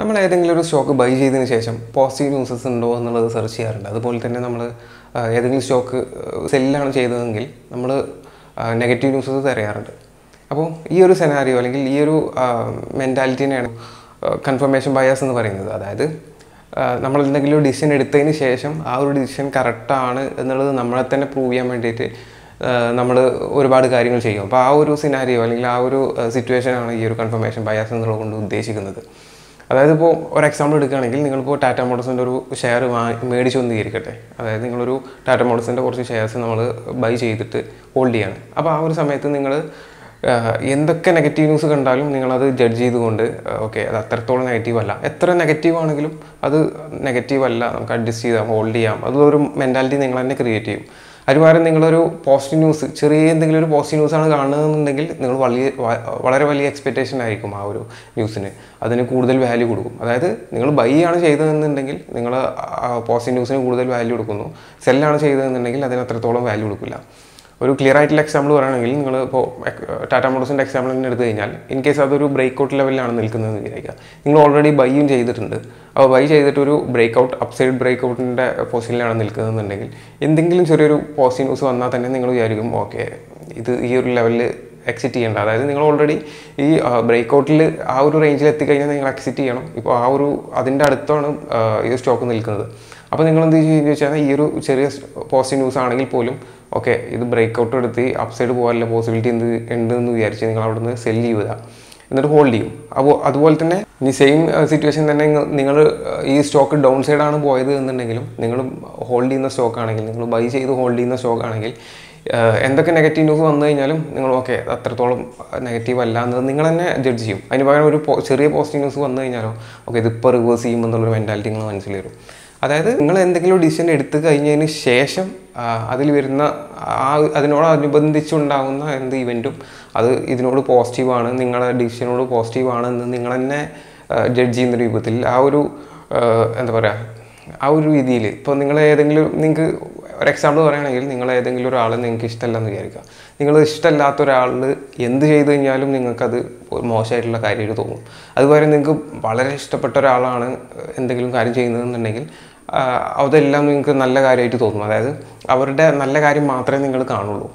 നമ്മൾ ഏതെങ്കിലും ഒരു സ്റ്റോക്ക് ബൈ ചെയ്തതിന് ശേഷം പോസിറ്റീവ് ന്യൂസസ് ഉണ്ടോ എന്നുള്ളത് സെർച്ച് ചെയ്യാറുണ്ട് അതുപോലെ തന്നെ നമ്മൾ ഏതെങ്കിലും സ്റ്റോക്ക് സെല്ലാണ് ചെയ്തതെങ്കിൽ നമ്മൾ നെഗറ്റീവ് ന്യൂസസ് തിരയാറുണ്ട് അപ്പോൾ ഈ ഒരു സെനാരിയോ അല്ലെങ്കിൽ ഈ ഒരു മെൻറ്റാലിറ്റിനെയാണ് കൺഫർമേഷൻ ബയാസ് എന്ന് പറയുന്നത് അതായത് നമ്മൾ എന്തെങ്കിലും ഒരു ഡിസിഷൻ എടുത്തതിന് ശേഷം ആ ഒരു ഡിസിഷൻ കറക്റ്റാണ് എന്നുള്ളത് നമ്മളെ തന്നെ പ്രൂവ് ചെയ്യാൻ വേണ്ടിയിട്ട് നമ്മൾ ഒരുപാട് കാര്യങ്ങൾ ചെയ്യും അപ്പോൾ ആ ഒരു സിനാരിയോ അല്ലെങ്കിൽ ആ ഒരു സിറ്റുവേഷനാണ് ഈ ഒരു കൺഫർമേഷൻ ബയാസ് എന്നുള്ളത് കൊണ്ട് ഉദ്ദേശിക്കുന്നത് അതായത് ഇപ്പോൾ ഒരു എക്സാമ്പിൾ എടുക്കുകയാണെങ്കിൽ നിങ്ങളിപ്പോൾ ടാറ്റ മോഡൽസിൻ്റെ ഒരു ഷെയർ വാങ്ങി മേടിച്ചു വന്നിരിക്കട്ടെ അതായത് നിങ്ങളൊരു ടാറ്റ മോഡൽസിൻ്റെ കുറച്ച് ഷെയർസ് നമ്മൾ ബൈ ചെയ്തിട്ട് ഹോൾഡ് ചെയ്യാണ് അപ്പോൾ ആ ഒരു സമയത്ത് നിങ്ങൾ എന്തൊക്കെ നെഗറ്റീവ് ന്യൂസ് കണ്ടാലും നിങ്ങളത് ജഡ്ജ് ചെയ്തുകൊണ്ട് ഓക്കെ അത് അത്രത്തോളം നെഗറ്റീവ് അല്ല എത്ര നെഗറ്റീവ് ആണെങ്കിലും അത് നെഗറ്റീവ് അല്ല നമുക്ക് അഡ്ജസ്റ്റ് ചെയ്യാം ഹോൾഡ് ചെയ്യാം അതൊരു മെൻറ്റാലിറ്റി നിങ്ങൾ തന്നെ ക്രിയേറ്റ് ചെയ്യും അതിന് നിങ്ങളൊരു പോസിറ്റീവ് ന്യൂസ് ചെറിയ എന്തെങ്കിലും ഒരു പോസിറ്റീവ് ന്യൂസ് ആണ് കാണുന്നതെന്നുണ്ടെങ്കിൽ നിങ്ങൾ വലിയ വളരെ വലിയ എക്സ്പെക്റ്റേഷൻ ആയിരിക്കും ആ ഒരു ന്യൂസിന് അതിന് കൂടുതൽ വാല്യൂ കൊടുക്കും അതായത് നിങ്ങൾ ബൈ ആണ് ചെയ്തതെന്നുണ്ടെങ്കിൽ നിങ്ങൾ പോസിറ്റീവ് ന്യൂസിന് കൂടുതൽ വാല്യൂ കൊടുക്കുന്നു സെല്ലാണ് ചെയ്തതെന്നുണ്ടെങ്കിൽ അതിന് അത്രത്തോളം വാല്യൂ കൊടുക്കില്ല ഒരു ക്ലിയർ ആയിട്ടുള്ള എക്സാമ്പിൾ പറയുകയാണെങ്കിൽ നിങ്ങൾ ഇപ്പോൾ ടാറ്റ eh, മോട്ടോഴ്സിൻ്റെ എക്സാമ്പിൾ തന്നെ എടുത്തു കഴിഞ്ഞാൽ ഇൻ കേസ് അതൊരു ബ്രേക്ക് ഔട്ട് ലെവലിലാണ് നിൽക്കുന്നത് വിചാരിക്കുക നിങ്ങൾ ഓൾറെഡി ബൈയും ചെയ്തിട്ടുണ്ട് അപ്പോൾ ബൈ ചെയ്തിട്ടൊരു ബ്രേക്ക് ഔട്ട് അപ്സൈഡ് ബ്രേക്ക് ഔട്ടിൻ്റെ പൊസിഷനിലാണ് നിൽക്കുന്നതെന്നുണ്ടെങ്കിൽ എന്തെങ്കിലും ചെറിയൊരു പോസിറ്റീവ് ന്യൂസ് വന്നാൽ തന്നെ നിങ്ങൾ വിചാരിക്കും ഓക്കെ ഇത് ഈ ഒരു ലെവലിൽ എക്സിറ്റ് ചെയ്യേണ്ട അതായത് നിങ്ങൾ ഓൾറെഡി ഈ ബ്രേക്ക് ഔട്ടിൽ ആ ഒരു റേഞ്ചിൽ എത്തിക്കഴിഞ്ഞാൽ നിങ്ങൾ എക്സിറ്റ് ചെയ്യണം ഇപ്പോൾ ആ ഒരു അതിൻ്റെ അടുത്താണ് ഈ സ്റ്റോക്ക് നിൽക്കുന്നത് അപ്പോൾ നിങ്ങൾ എന്ത് ചെയ്യുക ചോദിച്ചാൽ ഈ ഒരു ചെറിയ പോസിറ്റീവ് ന്യൂസ് ആണെങ്കിൽ പോലും ഓക്കെ ഇത് ബ്രേക്കൗട്ട് എടുത്ത് അപ്സൈഡ് പോകാനുള്ള പോസിബിലിറ്റി എന്ത് എന്ന് വിചാരിച്ച് നിങ്ങൾ അവിടെ നിന്ന് സെല് ചെയ്യുക എന്നിട്ട് ഹോൾഡ് ചെയ്യും അപ്പോൾ അതുപോലെ തന്നെ ഇനി സെയിം സിറ്റുവേഷൻ തന്നെ നിങ്ങൾ ഈ സ്റ്റോക്ക് ഡൗൺ സൈഡാണ് പോയത് എന്നുണ്ടെങ്കിലും നിങ്ങൾ ഹോൾഡ് ചെയ്യുന്ന സ്റ്റോക്ക് ആണെങ്കിൽ നിങ്ങൾ ബൈ ചെയ്ത് ഹോൾഡ് ചെയ്യുന്ന സ്റ്റോക്ക് ആണെങ്കിൽ എന്തൊക്കെ നെഗറ്റീവ് ന്യൂസ് വന്നു കഴിഞ്ഞാലും നിങ്ങൾ ഓക്കെ അത്രത്തോളം നെഗറ്റീവ് അല്ല എന്നത് നിങ്ങൾ തന്നെ ജഡ്ജ് ചെയ്യും അതിന് പകരം ഒരു ചെറിയ പോസിറ്റീവ് ന്യൂസ് വന്നു കഴിഞ്ഞാലോ ഓക്കെ ഇതിപ്പോൾ റിവേഴ്സ് ചെയ്യുമെന്നുള്ളൊരു മെൻറ്റാലിറ്റി നിങ്ങൾ മനസ്സിൽ വരും അതായത് നിങ്ങൾ എന്തെങ്കിലും ഡിസിഷൻ എടുത്തു കഴിഞ്ഞതിന് ശേഷം അതിൽ വരുന്ന ആ അതിനോടനുബന്ധിച്ചുണ്ടാകുന്ന എന്ത് ഇവൻറ്റും അത് ഇതിനോട് പോസിറ്റീവാണ് നിങ്ങളുടെ ഡിസിഷനോട് പോസിറ്റീവാണ് എന്ന് നിങ്ങൾ തന്നെ ജഡ്ജ് ചെയ്യുന്ന രൂപത്തിൽ ആ ഒരു എന്താ പറയുക ആ ഒരു രീതിയിൽ ഇപ്പോൾ നിങ്ങൾ ഏതെങ്കിലും നിങ്ങൾക്ക് ഒരു എക്സാമ്പിൾ പറയുകയാണെങ്കിൽ നിങ്ങൾ ഏതെങ്കിലും ഒരാളെ നിങ്ങൾക്ക് ഇഷ്ടമല്ലെന്ന് വിചാരിക്കുക നിങ്ങൾ ഇഷ്ടമല്ലാത്ത ഒരാൾ എന്ത് ചെയ്തു കഴിഞ്ഞാലും നിങ്ങൾക്കത് മോശമായിട്ടുള്ള കാര്യമായിട്ട് തോന്നും അതുപോലെ നിങ്ങൾക്ക് വളരെ ഇഷ്ടപ്പെട്ട ഒരാളാണ് എന്തെങ്കിലും കാര്യം ചെയ്യുന്നതെന്നുണ്ടെങ്കിൽ അതെല്ലാം നിങ്ങൾക്ക് നല്ല കാര്യമായിട്ട് തോന്നും അതായത് അവരുടെ നല്ല കാര്യം മാത്രമേ നിങ്ങൾ കാണുള്ളൂ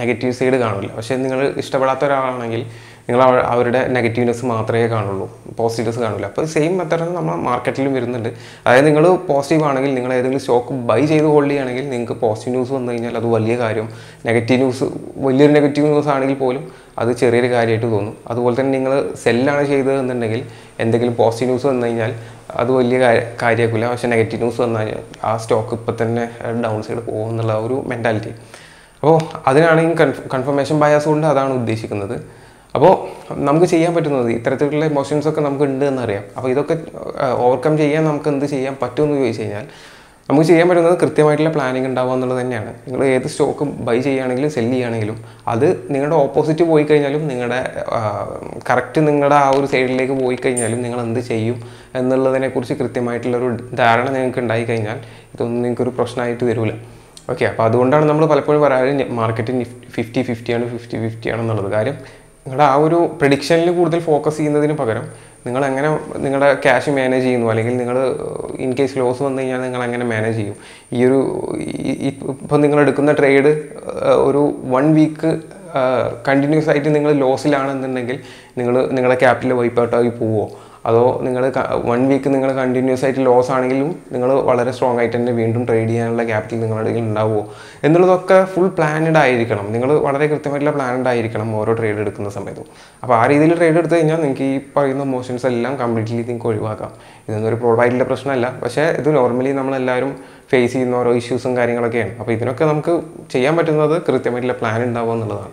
നെഗറ്റീവ് സൈഡ് കാണില്ല പക്ഷേ നിങ്ങൾ ഇഷ്ടപ്പെടാത്ത ഒരാളാണെങ്കിൽ നിങ്ങൾ അവരുടെ നെഗറ്റീവ്നെസ് മാത്രമേ കാണുള്ളൂ പോസിറ്റീവ്നെസ് കാണില്ല അപ്പോൾ സെയിം മെത്തേഡ് നമ്മൾ മാർക്കറ്റിലും വരുന്നുണ്ട് അതായത് നിങ്ങൾ പോസിറ്റീവ് ആണെങ്കിൽ നിങ്ങൾ ഏതെങ്കിലും സ്റ്റോക്ക് ബൈ ചെയ്ത് ഹോൾഡ് ചെയ്യുകയാണെങ്കിൽ നിങ്ങൾക്ക് പോസിറ്റീവ് ന്യൂസ് വന്നു കഴിഞ്ഞാൽ അത് വലിയ കാര്യം നെഗറ്റീവ് ന്യൂസ് വലിയൊരു നെഗറ്റീവ് ന്യൂസ് ആണെങ്കിൽ പോലും അത് ചെറിയൊരു കാര്യമായിട്ട് തോന്നും അതുപോലെ തന്നെ നിങ്ങൾ സെല്ലാണ് ചെയ്തതെന്നുണ്ടെങ്കിൽ എന്തെങ്കിലും പോസിറ്റീവ് ന്യൂസ് വന്നു കഴിഞ്ഞാൽ അത് വലിയ കാര്യമാക്കില്ല പക്ഷേ നെഗറ്റീവ് ന്യൂസ് വന്നാൽ ആ സ്റ്റോക്ക് ഇപ്പം തന്നെ ഡൗൺ സൈഡ് പോകും എന്നുള്ള ഒരു മെൻറ്റാലിറ്റി അപ്പോൾ അതിനാണെങ്കിൽ കൺഫർമേഷൻ ബയാസ് കൊണ്ട് അതാണ് ഉദ്ദേശിക്കുന്നത് അപ്പോൾ നമുക്ക് ചെയ്യാൻ പറ്റുന്നത് ഇത്തരത്തിലുള്ള ഇമോഷൻസ് ഒക്കെ നമുക്ക് ഉണ്ട് എന്നറിയാം അപ്പോൾ ഇതൊക്കെ ഓവർകം ചെയ്യാൻ നമുക്ക് എന്ത് ചെയ്യാൻ പറ്റുമെന്ന് ചോദിച്ചു കഴിഞ്ഞാൽ നമുക്ക് ചെയ്യാൻ പറ്റുന്നത് കൃത്യമായിട്ടുള്ള പ്ലാനിങ് ഉണ്ടാവുക എന്നുള്ളത് തന്നെയാണ് നിങ്ങൾ ഏത് സ്റ്റോക്ക് ബൈ ചെയ്യുകയാണെങ്കിലും സെൽ ചെയ്യുകയാണെങ്കിലും അത് നിങ്ങളുടെ ഓപ്പോസിറ്റ് പോയി കഴിഞ്ഞാലും നിങ്ങളുടെ കറക്റ്റ് നിങ്ങളുടെ ആ ഒരു സൈഡിലേക്ക് പോയി കഴിഞ്ഞാലും നിങ്ങൾ എന്ത് ചെയ്യും എന്നുള്ളതിനെക്കുറിച്ച് കൃത്യമായിട്ടുള്ളൊരു ധാരണ നിങ്ങൾക്ക് ഉണ്ടായി കഴിഞ്ഞാൽ ഇതൊന്നും നിങ്ങൾക്കൊരു പ്രശ്നമായിട്ട് വരില്ല ഓക്കെ അപ്പോൾ അതുകൊണ്ടാണ് നമ്മൾ പലപ്പോഴും പറയാറ് മാർക്കറ്റ് ഫിഫ്റ്റി ഫിഫ്റ്റിയാണ് ഫിഫ്റ്റി ഫിഫ്റ്റിയാണെന്നുള്ളത് കാര്യം നിങ്ങളുടെ ആ ഒരു പ്രഡിക്ഷനിൽ കൂടുതൽ ഫോക്കസ് ചെയ്യുന്നതിന് പകരം നിങ്ങൾ എങ്ങനെ നിങ്ങളുടെ ക്യാഷ് മാനേജ് ചെയ്യുന്നു അല്ലെങ്കിൽ നിങ്ങൾ ഇൻ കേസ് ലോസ് വന്നു കഴിഞ്ഞാൽ നിങ്ങൾ എങ്ങനെ മാനേജ് ചെയ്യും ഈ ഒരു ഇപ്പം നിങ്ങൾ എടുക്കുന്ന ട്രേഡ് uh, ഒരു വൺ വീക്ക് കണ്ടിന്യൂസ് ആയിട്ട് നിങ്ങൾ ലോസിലാണെന്നുണ്ടെങ്കിൽ നിങ്ങൾ നിങ്ങളുടെ ക്യാപിറ്റൽ വൈപ്പ് ഔട്ടായി പോവുമോ അതോ നിങ്ങൾ വൺ വീക്ക് നിങ്ങൾ കണ്ടിന്യൂസ് ആയിട്ട് ലോസ് ആണെങ്കിലും നിങ്ങൾ വളരെ സ്ട്രോങ് ആയിട്ട് തന്നെ വീണ്ടും ട്രേഡ് ചെയ്യാനുള്ള ക്യാപിറ്റൽ നിങ്ങളുടെ കയ്യിൽ ഉണ്ടാവുമോ എന്നുള്ളതൊക്കെ ഫുൾ പ്ലാനഡ് ആയിരിക്കണം നിങ്ങൾ വളരെ കൃത്യമായിട്ടുള്ള പ്ലാനഡ് ആയിരിക്കണം ഓരോ ട്രേഡ് എടുക്കുന്ന സമയത്തും അപ്പോൾ ആ രീതിയിൽ ട്രേഡ് എടുത്തു കഴിഞ്ഞാൽ നിങ്ങൾക്ക് ഈ പറയുന്ന മോഷൻസ് എല്ലാം കംപ്ലീറ്റ്ലി നിങ്ങൾക്ക് ഒഴിവാക്കാം ഇതൊന്നും ഒരു പ്രൊവൈഡിൻ്റെ പ്രശ്നമല്ല പക്ഷേ ഇത് നോർമലി നമ്മളെല്ലാവരും ഫേസ് ചെയ്യുന്ന ഓരോ ഇഷ്യൂസും കാര്യങ്ങളൊക്കെയാണ് അപ്പോൾ ഇതിനൊക്കെ നമുക്ക് ചെയ്യാൻ പറ്റുന്നത് കൃത്യമായിട്ടുള്ള പ്ലാൻ ഉണ്ടാവുക എന്നുള്ളതാണ്